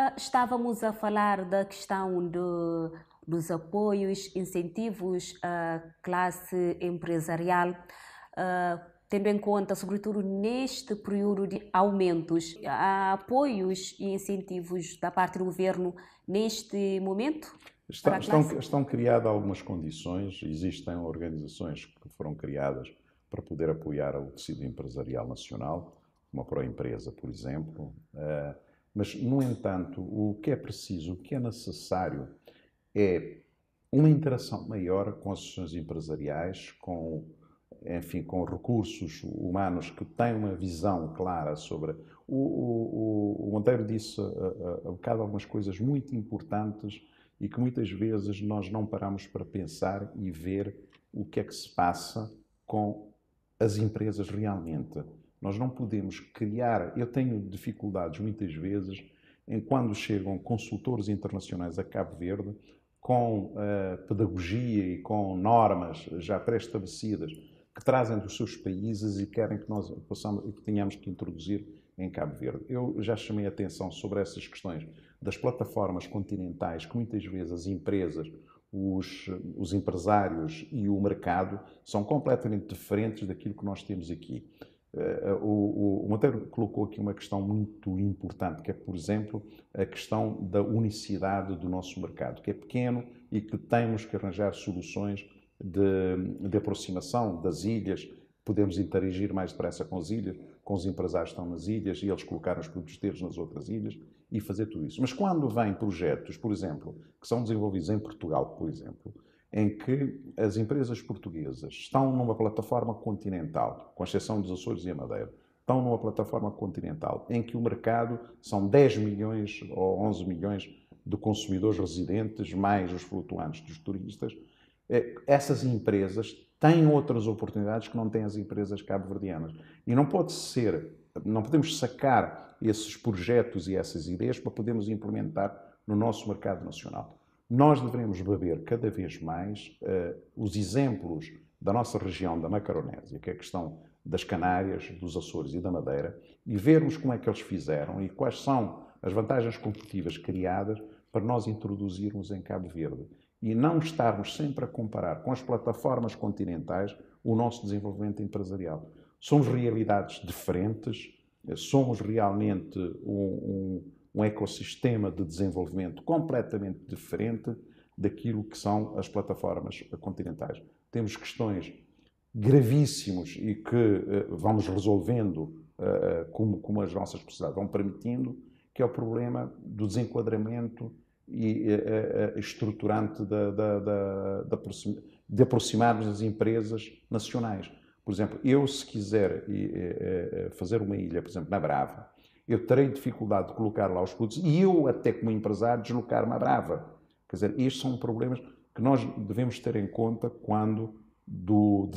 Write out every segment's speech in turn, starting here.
Ah, estávamos a falar da questão dos apoios, incentivos à classe empresarial. Ah, tendo em conta, sobretudo neste período de aumentos, há apoios e incentivos da parte do governo neste momento? Está, estão, estão criadas algumas condições, existem organizações que foram criadas para poder apoiar o tecido empresarial nacional, como a Proempresa, por exemplo. Uh, mas, no entanto, o que é preciso, o que é necessário é uma interação maior com as associações empresariais, com, enfim, com recursos humanos que têm uma visão clara sobre. O, o, o Monteiro disse eh, eh, há bocado algumas coisas muito importantes e que muitas vezes nós não paramos para pensar e ver o que é que se passa com as empresas realmente. Nós não podemos criar. Eu tenho dificuldades muitas vezes em eh, quando chegam consultores internacionais a Cabo Verde com uh, pedagogia e com normas já pré-estabelecidas que trazem dos seus países e querem que nós possamos e que tenhamos que introduzir em Cabo Verde. Eu já chamei a atenção sobre essas questões das plataformas continentais que muitas vezes as empresas, os, os empresários e o mercado são completamente diferentes daquilo que nós temos aqui. Eh, o, o Monteiro colocou aqui uma questão muito importante, que é, por exemplo, a questão da unicidade do nosso mercado, que é pequeno e que temos que arranjar soluções de, de aproximação das ilhas, podemos interagir mais depressa com as ilhas, com os empresários que estão nas ilhas e eles colocaram os produtos deles nas outras ilhas e fazer tudo isso. Mas quando vêm projetos, por exemplo, que são desenvolvidos em Portugal, por exemplo, em que as empresas portuguesas estão numa plataforma continental, com exceção dos Açores e a Madeira, estão numa plataforma continental em que o mercado são 10 milhões ou 11 milhões de consumidores residentes, mais os flutuantes dos turistas. É, essas empresas têm outras oportunidades que não têm as empresas cabo-verdianas. E não pode ser, não podemos sacar esses projetos e essas ideias para podermos implementar no nosso mercado nacional. Nós devemos beber cada vez mais uh, os exemplos da nossa região da Macaronésia, que é a questão das Canárias, dos Açores e da Madeira, e vermos como é que eles fizeram e quais são as vantagens competitivas criadas para nós introduzirmos em Cabo Verde e não estarmos sempre a comparar com as plataformas continentais o nosso desenvolvimento empresarial. Somos realidades diferentes, eh, somos realmente um, um um ecossistema de desenvolvimento completamente diferente daquilo que são as plataformas continentais. Temos questões gravíssimas e que eh, vamos resolvendo eh, eh, como, como as nossas sociedades vão permitindo, que é o problema do desenquadramento e, estruturante da, da, da, da de aproximarmos as empresas nacionais. Por exemplo, eu se quiser fazer uma ilha, por exemplo, na Brava, eu terei dificuldade de colocar lá os putos e eu, até como empresário, deslocar-me à brava. Quer dizer, estes são problemas que nós devemos ter em conta quando do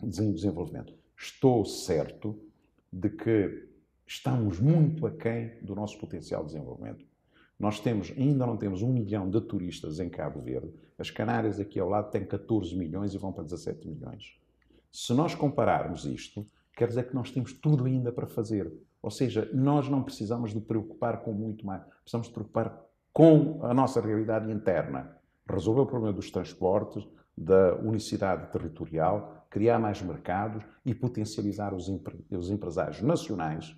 desenvolvimento. Estou certo de que estamos muito aquém do nosso potencial de desenvolvimento. Nós temos, ainda não temos um milhão de turistas em Cabo Verde. As Canárias aqui ao lado têm 14 milhões e vão para 17 milhões. Se nós compararmos isto, quer dizer que nós temos tudo ainda para fazer. Ou seja, nós não precisamos de preocupar com muito mais, precisamos de preocupar com a nossa realidade interna. Resolver o problema dos transportes, da unicidade territorial, criar mais mercados e potencializar os, empre os empresários nacionais.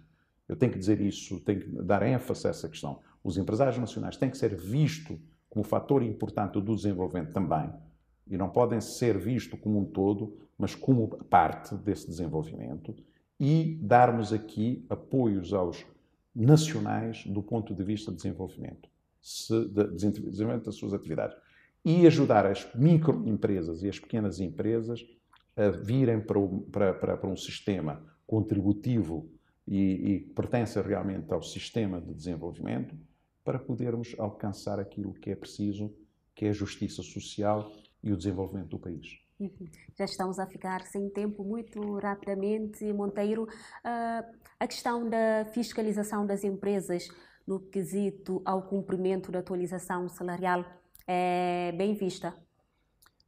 Eu tenho que dizer isso, tenho que dar ênfase a essa questão. Os empresários nacionais têm que ser vistos como fator importante do desenvolvimento também e não podem ser vistos como um todo, mas como parte desse desenvolvimento e darmos aqui apoios aos nacionais do ponto de vista de desenvolvimento, se, de, desenvolvimento das suas atividades. E ajudar as microempresas e as pequenas empresas a virem para, o, para, para, para um sistema contributivo e, e que pertence realmente ao sistema de desenvolvimento para podermos alcançar aquilo que é preciso, que é a justiça social e o desenvolvimento do país. Uhum. Já estamos a ficar sem tempo muito rapidamente, Monteiro. Uh, a questão da fiscalização das empresas no quesito ao cumprimento da atualização salarial é bem vista.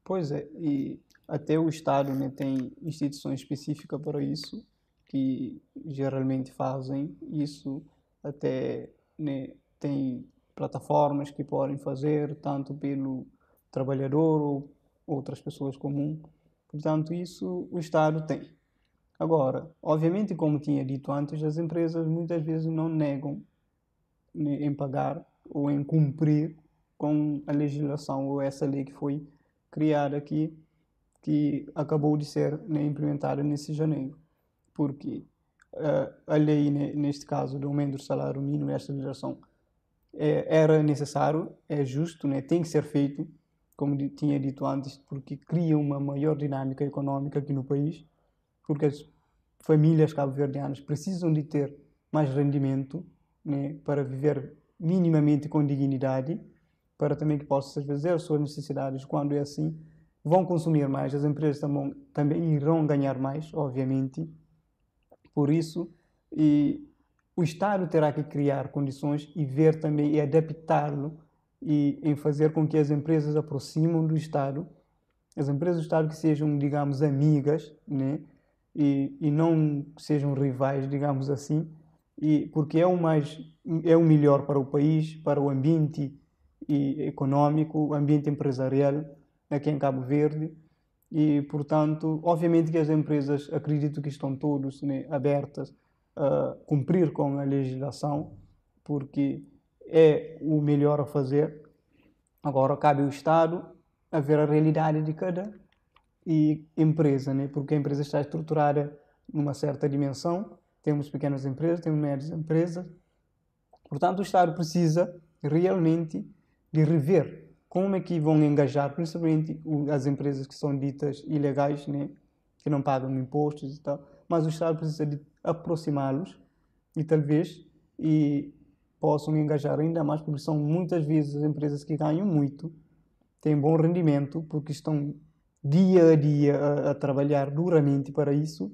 Pois é, e até o Estado né, tem instituições específicas para isso, que geralmente fazem isso, até né, tem plataformas que podem fazer, tanto pelo trabalhador ou outras pessoas comum. Portanto, isso o Estado tem. Agora, obviamente, como tinha dito antes, as empresas muitas vezes não negam né, em pagar ou em cumprir com a legislação ou essa lei que foi criada aqui, que acabou de ser né, implementada nesse janeiro. Porque uh, a lei, né, neste caso, do aumento do salário mínimo, esta legislação, é, era necessário, é justo, né, tem que ser feito, como tinha dito antes, porque cria uma maior dinâmica económica aqui no país, porque as famílias cabo-verdianas precisam de ter mais rendimento né, para viver minimamente com dignidade, para também que possam fazer as suas necessidades. Quando é assim, vão consumir mais, as empresas também, também irão ganhar mais, obviamente. Por isso, e o Estado terá que criar condições e ver também e adaptá-lo e em fazer com que as empresas aproximem do Estado, as empresas do Estado que sejam, digamos, amigas, né? E, e não sejam rivais, digamos assim, e porque é o mais é o melhor para o país, para o ambiente e econômico, o ambiente empresarial aqui em Cabo Verde e portanto, obviamente que as empresas acredito que estão todos né, abertas a cumprir com a legislação, porque é o melhor a fazer. Agora cabe ao Estado a ver a realidade de cada empresa, né? porque a empresa está estruturada numa certa dimensão. Temos pequenas empresas, temos médias empresas. Portanto, o Estado precisa realmente de rever como é que vão engajar, principalmente as empresas que são ditas ilegais, né? que não pagam impostos e tal. Mas o Estado precisa de aproximá-los e talvez e possam engajar ainda mais, porque são muitas vezes as empresas que ganham muito, têm bom rendimento, porque estão dia a dia a, a trabalhar duramente para isso.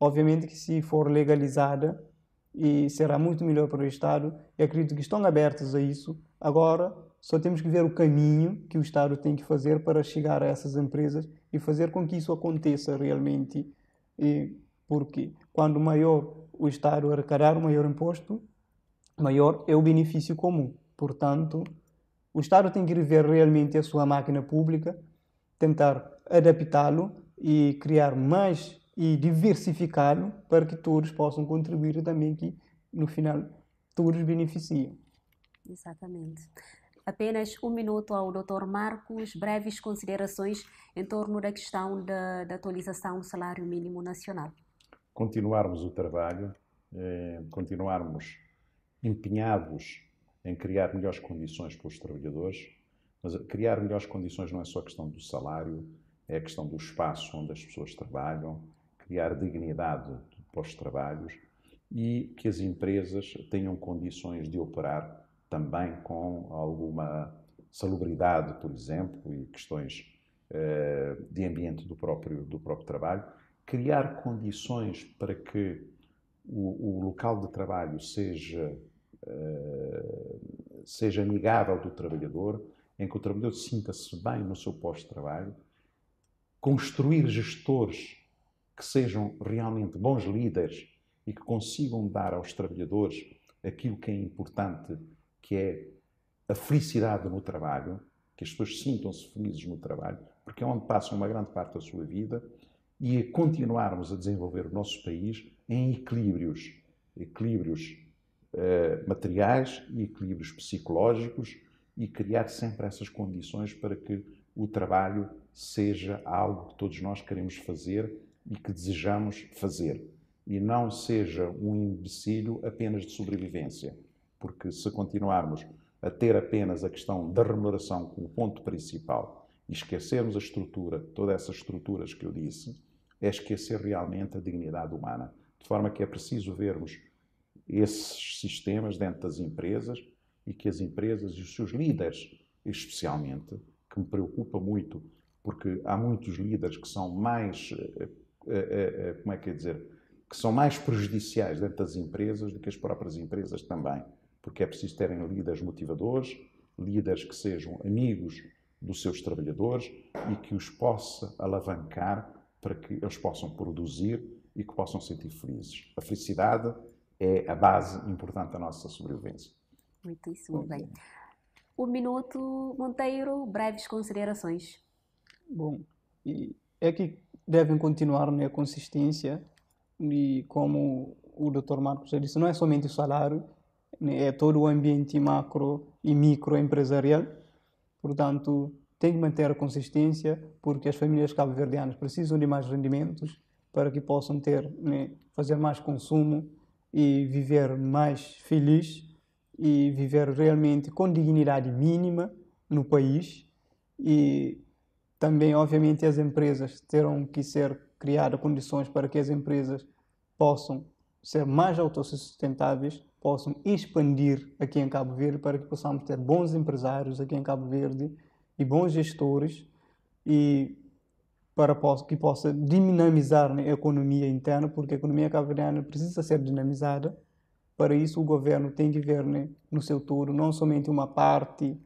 Obviamente que se for legalizada, e será muito melhor para o Estado, e acredito que estão abertos a isso. Agora, só temos que ver o caminho que o Estado tem que fazer para chegar a essas empresas e fazer com que isso aconteça realmente. E porque quando maior o Estado arrecadar o maior imposto, maior é o benefício comum. Portanto, o Estado tem que rever realmente a sua máquina pública, tentar adaptá-lo e criar mais e diversificá-lo para que todos possam contribuir também que, no final, todos beneficiem. Exatamente. Apenas um minuto ao Dr. Marcos, breves considerações em torno da questão da, da atualização do salário mínimo nacional. Continuarmos o trabalho, eh, continuarmos empenhados em criar melhores condições para os trabalhadores, mas criar melhores condições não é só questão do salário, é a questão do espaço onde as pessoas trabalham, criar dignidade para os trabalhos e que as empresas tenham condições de operar também com alguma salubridade, por exemplo, e questões eh, de ambiente do próprio, do próprio trabalho. Criar condições para que o, o local de trabalho seja eh, seja amigável do trabalhador, em que o trabalhador sinta-se bem no seu posto de trabalho, construir gestores que sejam realmente bons líderes e que consigam dar aos trabalhadores aquilo que é importante, que é a felicidade no trabalho, que as pessoas sintam-se felizes no trabalho, porque é onde passam uma grande parte da sua vida, e a continuarmos a desenvolver o nosso país em equilíbrios, equilíbrios eh, materiais e equilíbrios psicológicos e criar sempre essas condições para que o trabalho seja algo que todos nós queremos fazer e que desejamos fazer. E não seja um imbecilho apenas de sobrevivência. Porque se continuarmos a ter apenas a questão da remuneração como ponto principal e esquecermos a estrutura, todas essas estruturas que eu disse, é esquecer realmente a dignidade humana. De forma que é preciso vermos esses sistemas dentro das empresas e que as empresas e os seus líderes, especialmente, que me preocupa muito, porque há muitos líderes que são mais, eh, eh, eh, como é que é dizer, que são mais prejudiciais dentro das empresas do que as próprias empresas também, porque é preciso terem líderes motivadores, líderes que sejam amigos dos seus trabalhadores e que os possa alavancar para que eles possam produzir e que possam sentir felizes. A felicidade é a base importante da nossa sobrevivência. Muitíssimo Muito bem. Um O Minuto Monteiro, breves considerações. Bom, e é que devem continuar na consistência e como o Dr. Marcos já disse, não é somente o salário, né, é todo o ambiente macro e micro empresarial. Portanto, tem que manter a consistência porque as famílias cabo-verdianas precisam de mais rendimentos para que possam ter, né, fazer mais consumo e viver mais feliz e viver realmente com dignidade mínima no país e também obviamente as empresas terão que ser criadas condições para que as empresas possam ser mais autossustentáveis, possam expandir aqui em Cabo Verde para que possamos ter bons empresários aqui em Cabo Verde e bons gestores e para que possa dinamizar né, a economia interna, porque a economia cabo-verdiana precisa ser dinamizada. Para isso, o governo tem que ver né, no seu todo, não somente uma parte,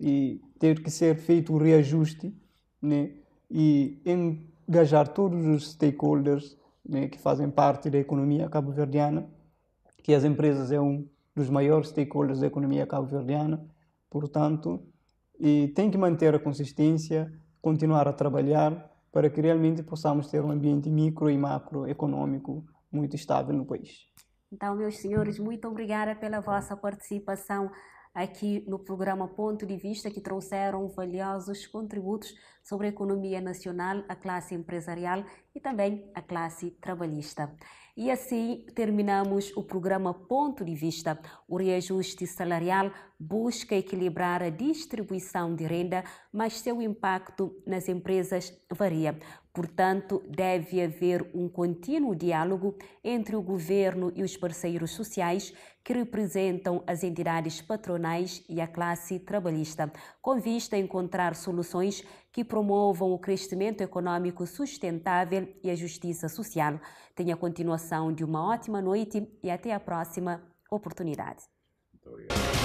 e ter que ser feito o reajuste né, e engajar todos os stakeholders né, que fazem parte da economia cabo-verdiana, que as empresas é um dos maiores stakeholders da economia cabo-verdiana, portanto, e tem que manter a consistência, continuar a trabalhar para que realmente possamos ter um ambiente micro e econômico muito estável no país. Então, meus senhores, muito obrigada pela vossa participação aqui no programa Ponto de Vista, que trouxeram valiosos contributos sobre a economia nacional, a classe empresarial e também a classe trabalhista. E assim terminamos o programa Ponto de Vista. O reajuste salarial busca equilibrar a distribuição de renda, mas seu impacto nas empresas varia. Portanto, deve haver um contínuo diálogo entre o governo e os parceiros sociais que representam as entidades patronais e a classe trabalhista, com vista a encontrar soluções que promovam o crescimento econômico sustentável e a justiça social. Tenha a continuação de uma ótima noite e até a próxima oportunidade. Muito obrigado.